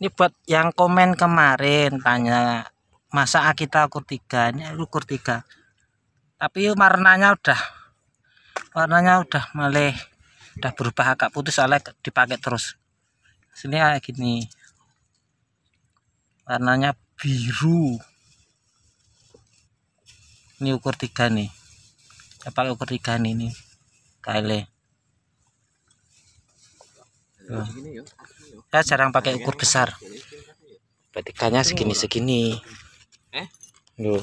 ini buat yang komen kemarin tanya masa kita ukur tiga ini ukur tiga tapi warnanya udah warnanya udah mulai udah berubah agak putus oleh dipakai terus sini kayak gini warnanya biru ini ukur tiga nih apa ukur tiga nih ini kale saya jarang pakai ukur besar petikannya segini segini Loh. Eh? Hmm.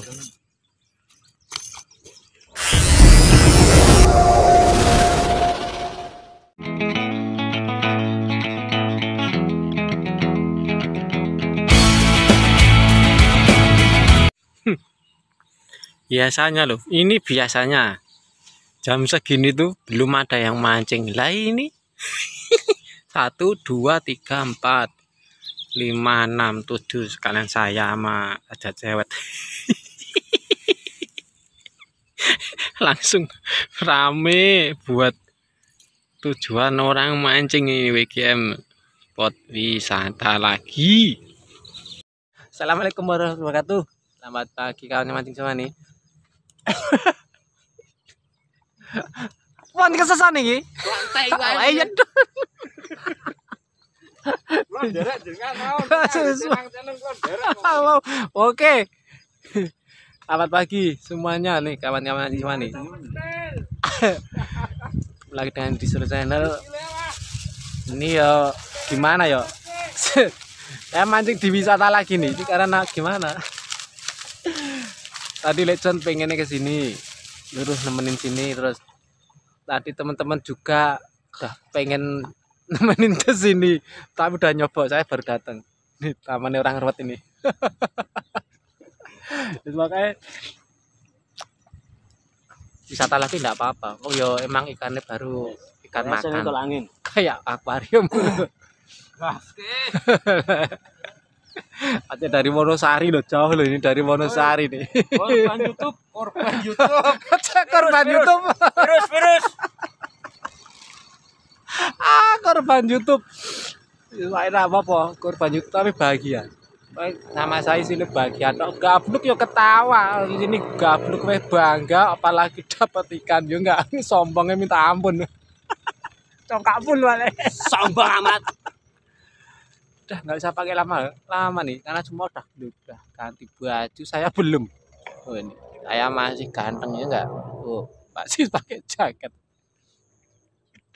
biasanya loh ini biasanya jam segini tuh belum ada yang mancing lah ini satu dua tiga empat lima enam tujuh sekalian saya sama ada cewek langsung rame buat tujuan orang mancing ini WGM Pot wisata lagi Assalamualaikum warahmatullahi wabarakatuh selamat pagi kawan mancing semua nih Pon kesesan iki. Lantai wae. Lah Oke. Selamat pagi semuanya nih kawan-kawan di -kawan nih. Lagi dengan Disur Channel. Ini yo gimana yo? Saya mancing di wisata lagi nih. Ini karena gimana? Tadi Legend pengennya ke sini. Lurus nemenin sini terus tadi teman-teman juga udah pengen nemenin ke sini tapi udah nyoba saya baru datang di taman orang ruwet ini makanya wisata lagi tidak apa-apa oh yo iya, emang ikannya baru ikan Biasanya makan angin. kayak akuarium Aja dari Wonosari loh, jauh loh ini dari Wonosari oh, iya. nih. Korban YouTube, korban YouTube. korban virus, YouTube. Virus, virus. ah, korban YouTube. Lain apa po? Korban YouTube tapi bahagia. Nama saya sini bahagia. No, gabluk yo ketawa. Di sini gabluk weh bangga apalagi dapat ikan yo enggak sombongnya minta ampun. Congkak pun wale. Sombong amat udah nggak usah pakai lama lama nih karena semua udah udah ganti baju saya belum oh ini saya masih ganteng ya enggak oh masih pakai jaket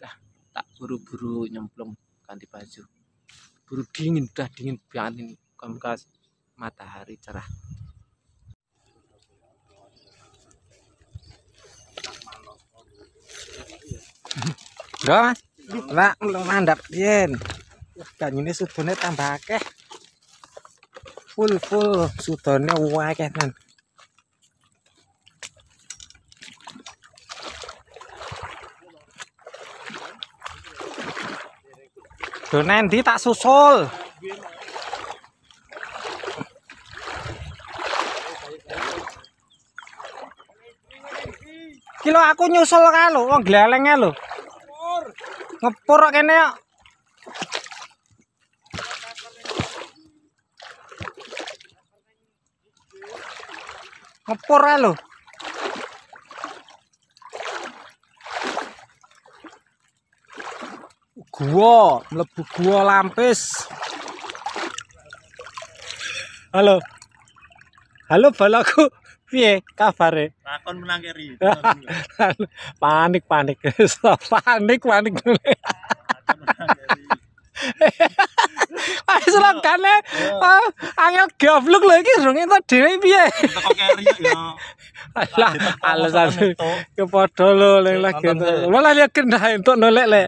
udah tak buru-buru nyemplung ganti baju buru dingin udah dingin banget ini matahari cerah Udah, mas. Lah, mandap, Yen. dan ini sudutnya tambah akeh full full sudutnya wakeh nan donendi tak susul kilo aku nyusul kalau oh, gelengnya lo ngepor kene yuk ngepur ya lo gua melebu gua lampis halo halo balaku piye kabar ya takon panik panik panik panik Wis lekane. Eh? Oh, angel gevlog lho iki rungen to dhewe piye? Alah, alasan yo padha lho lek lagi. Malah lihat kendhae entuk nolek lek.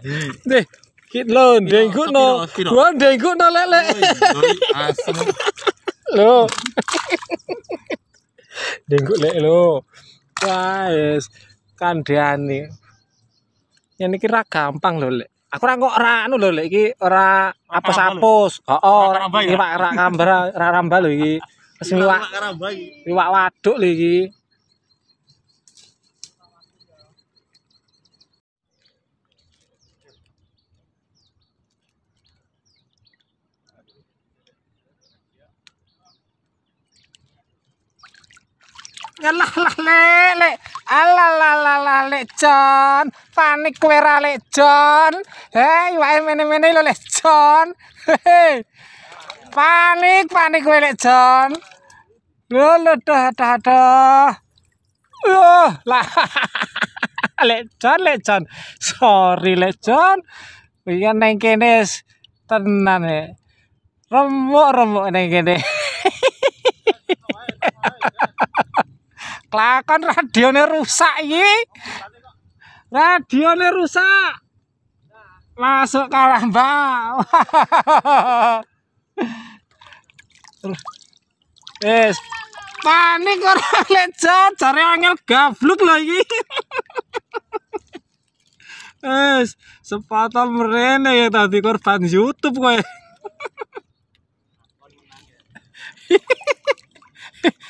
Nih, kit lho dengku no. Gua dengku no lek lek. Lho. Dengku lek lho. Guys, kandhani. Yen iki ra gampang lo, lek. aku rak, kok ora anu lho iki ora apes-apes. Heeh. Iki Pak ora kambar, ya? ora ramba lho iki. Resmi wak. Iwak waduk lho iki. Yalah lah lele. Alalalala lecon, panik kowe ra lecon. Hei, wae mene-mene lo lecon. Hei. Panik, panik kowe lecon. Lo lo dah dah dah. Uh, lah. lecon, lecon. Sorry lecon. Iya neng kene tenan e. Remuk-remuk kene. Lakon radionya rusak iki. radionya rusak. Masuk mbak. Wis panik orang lecet, cari angel gabluk lagi. ini Eh, sepatu merene ya tadi korban YouTube kowe.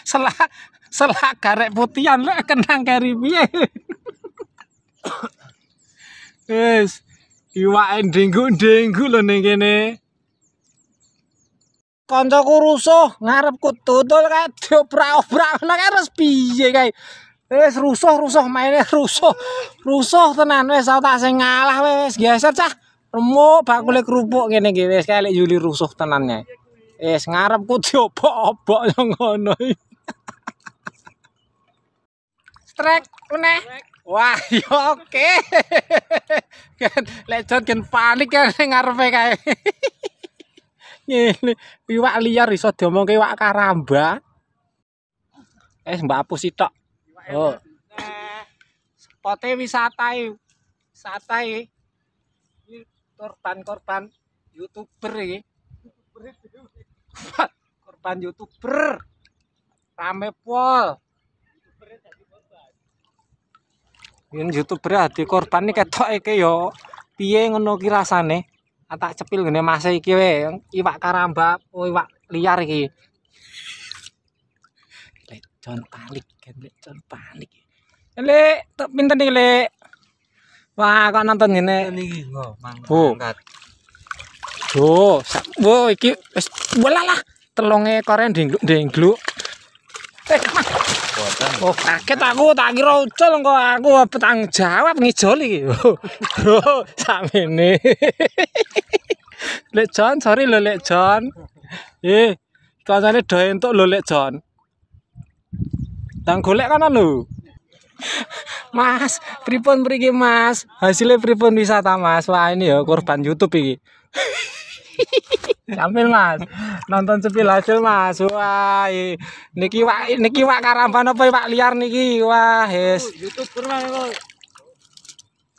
Salah selak karek putian lek kenang keri piye wis iwak denggu dinggu lho ning kene kancaku rusuh ngarepku tutul kae diobrak-obrak ngono kae terus piye rusuh rusuh maine rusuh rusuh tenan wes, tau tak sing ngalah wes. geser cah remuk bakule kerupuk ngene iki wis kae lek yuli rusuh tenannya wis ngarepku diobok-obok ngono iki track mana? Wah, yo oke. Kan lejot gen panik kan ngarepe kae. Ngene, iwak liar iso diomongke iwak karamba. Eh, Mbak Apus sitok. Oh. Spote wisata iki. E, wisata e. iki. Korban-korban YouTuber iki. E. Korban YouTuber. Rame pol. yen youtuber ade korban nih ketok iki yo piye ngono ki rasane ah, tak cepil ngene mase iki we iwak karamba oh iwak liar iki lek jon panik lek jon panik eh, lek tak pinten iki lek wah kok nonton ngene iki bu bu bu iki wis wala lah telonge koren dingluk dingluk eh Oh, kaget aku tak kira ucul engko aku petang jawab ngijoli. Bro, sakmene. Lek John, sorry lho Lek John. Eh, kancane do entuk lho Lek John. Tang golek kana lho. Mas, pripun mriki Mas? Hasilnya pripun wisata Mas? Wah, ini ya korban YouTube iki. Campil Mas. Nonton cepil hasil Mas. Wah, niki wak niki wak karamban apa wak liar niki? Wah, wis. Oh, YouTuber mah engko.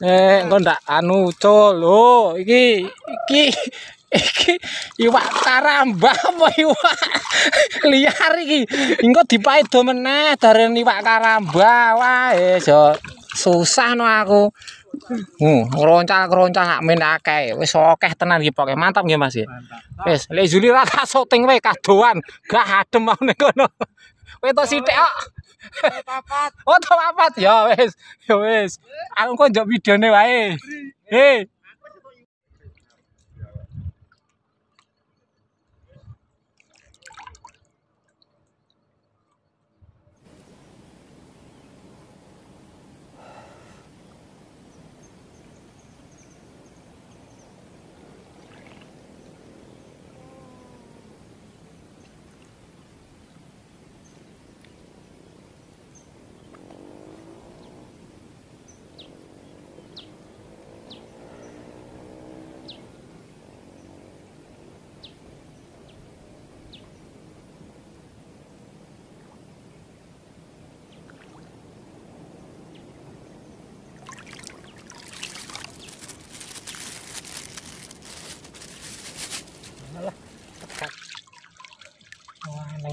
Eh, engko ndak anu cul. Oh, iki iki iki iwak karamba apa iwak liar iki? Engko dipaedo meneh dari iwak karamba. Wah, wis susah aku. Hmm, roncah roncah amin akeh. Wis akeh tenan iki pokoke mantap nggih Mas. Wis, Le Juli ra tak syuting wae kadoan, gak adem mau ning kono. Kowe to sithik kok. Oh, to papat. Ya wis, ya wis. Aku kok njok videone wae. Hei.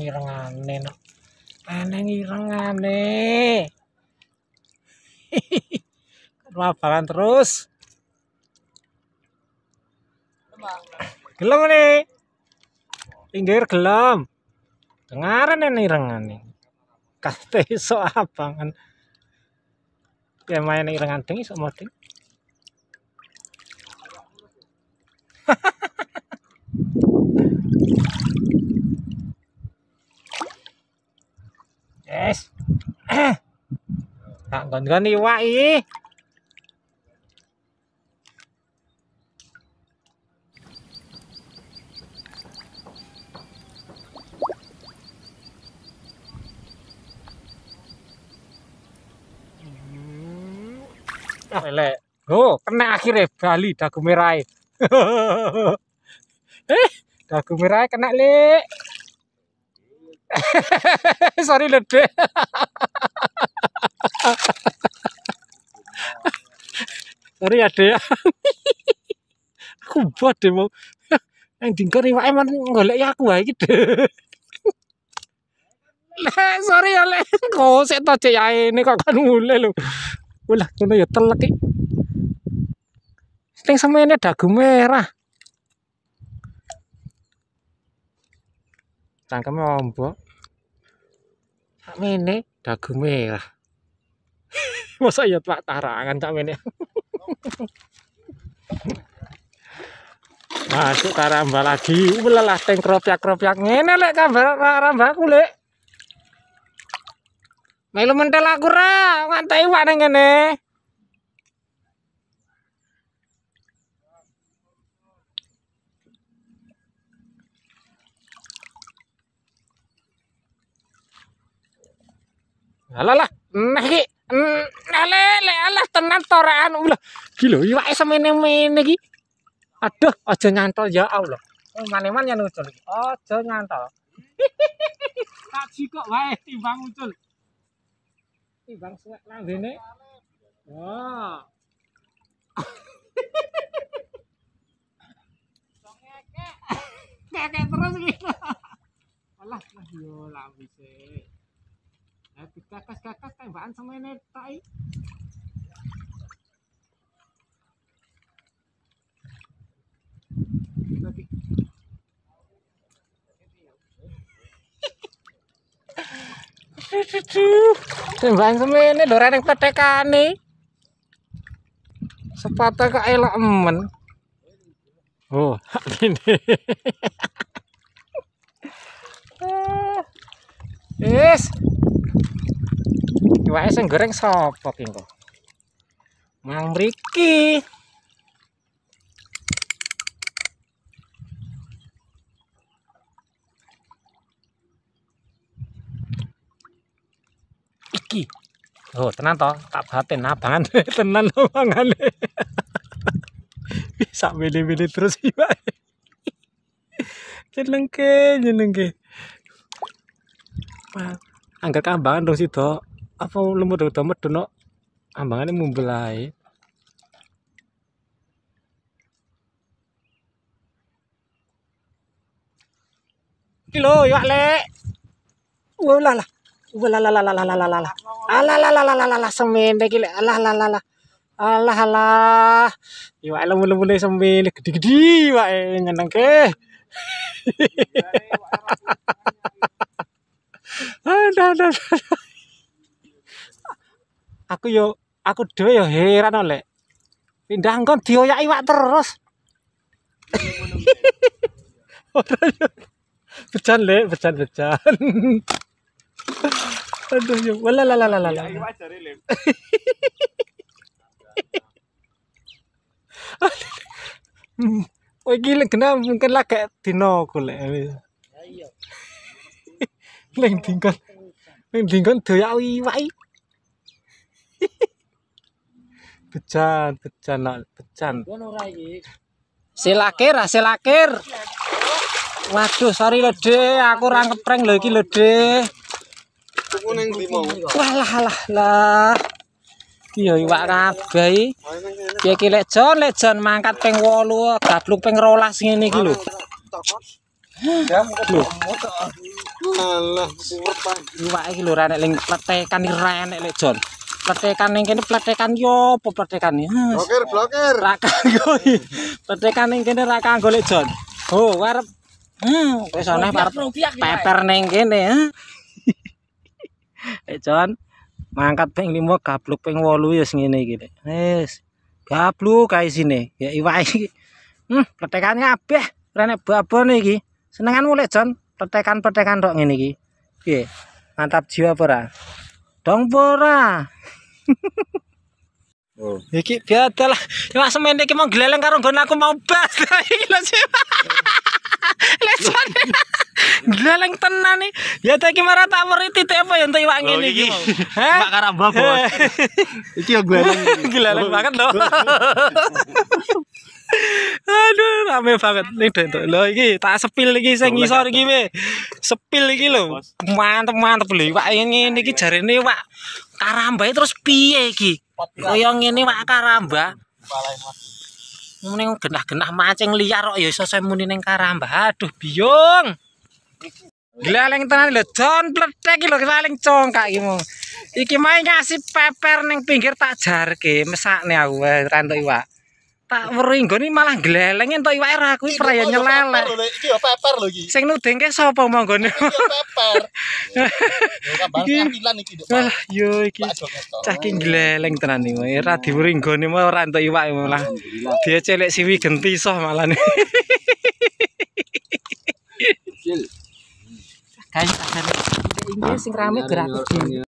ireng-irengane no. Aneh irengane. Mabaran terus. Gelem nih. Pinggir gelem. Dengaran ini irengane. Kabeh so abangan. Ya main irengan tinggi iso moding. yes tặng còn gần đi vậy Lele. Oh, kena akhirnya Bali dagu merai. eh, dagu merai kena, Lek. sorry lede sorry ya deh aku buat deh mau yang dingkor emang golek ya aku lagi deh Lek, sorry ya le kok saya tahu cek ya ini kok kan mule lho Wala, kena ya telak ya. Ini sama ini dagu merah. Tangkapnya ombok. tak mene dagu merah masa ya tak tarangan tak mene masuk ke ramba lagi ulelah teng kropiak kropiak ngene lek gambar ramba aku lek lu mentel aku ra ngantai wak ngene Alah lah, nah ki, nah lele, alah tenan torean ulah. Gila, iwa semene ini ini Aduh, aja nyantol ya Allah. Oh, maneman yang muncul ki. Aja nyantol. Tak sih kok, wae timbang muncul. Timbang sungai nang ini. Wah. Oh. Kakek terus gitu. Alah, lah yo lah bisa. Eh. kakas-kakas tembakan sama ini tai. Tembakan sama ini Sepatu ke elok emen. Oh, ini Yes. Eh, Wae yang goreng sapa ki Mang mriki. Iki. Oh, tenan toh tak batin abangan tenan lho mangane. Bisa milih-milih terus iki Jenenge, jenenge. Wow. angger kambangan dong sido apa lemu dodo medun kok kambangane mumbul ae iki lho yo le ulah lah ulah lah lah lah lah lah lah lah lah lah lah lah lah semene ala lah lah lah lah Alah alah. Iwak lemu lemu le sembil gede gede iwak ngeneng ke. Ah, aku yo aku dhewe yo heran oleh pindah kon dioyak iwak terus becan le becan becan aduh yo wala la la la la Oh, gila, kena mungkin lah kayak Tino aku lah. Leng dingkon. Leng dingkon doyak iwai. Becan, becan, becan. Silakir, silakir. Waduh, sorry lho, De. Aku ora ngepreng lho iki lho, De. Tunggu ning limo. Walah, lah, lah. Iki ya iwak kabeh. Iki iki lek jon, lek jon mangkat ping 8, gablung ping 12 ngene iki lho. Ya, mung Allah kuwat pan. Iwake iki lho rene ning pletekan iki rene lek Jon. Pletekan ning kene pletekan yo apa pletekan iki? Blokir blokir. Ra kanggo. Pletekan ning kene ra kanggo lek Jon. Oh, arep hmm, wis ana arep ning kene. Lek eh, Jon mangkat ping 5 gabluk ping 8 wis ngene iki. Wis. Gabluk kae sine. Ya iwake iki. Hmm, pletekane abeh rene babone iki. Senenganmu lek Jon. petekan-petekan dong ini ki Piye? Mantap jiwa pora. Dong pora. oh. Iki biasa lah. cuma semen iki mau geleng karo nggon aku mau bas. Iki lho sih. Lesane. Gleleng tenan nih. Ya tadi marah tak meri titik apa yang tadi wangi nih iki mau. Hah? Pak Bos. iki banget dong rame banget nih dento lo iki tak sepil iki sing ngisor iki we sepil iki lho mantep mantep lho wak ngene iki jarene wak karambah terus piye iki koyo ngene wak karambah muni genah-genah mancing liar kok ya iso saya ning karambah aduh biung Gleleng tenan lho jon plethek iki lho gleleng congkak iki Iki main ngasih peper ning pinggir tak jarke mesakne aku eh, rantuk iwak tak weruh nggone malah glelengen to iwake ra kuwi perayane lele. Iki yo paper lho iki. Sing nuding ke sapa monggone? Paper. Yo gambar iki lan iki. Yo iki. Cah gleleng tenan iki. Ra diweruh nggone ora entuk iwake malah. Dia celek siwi genti iso malah. Kayak sing rame gerak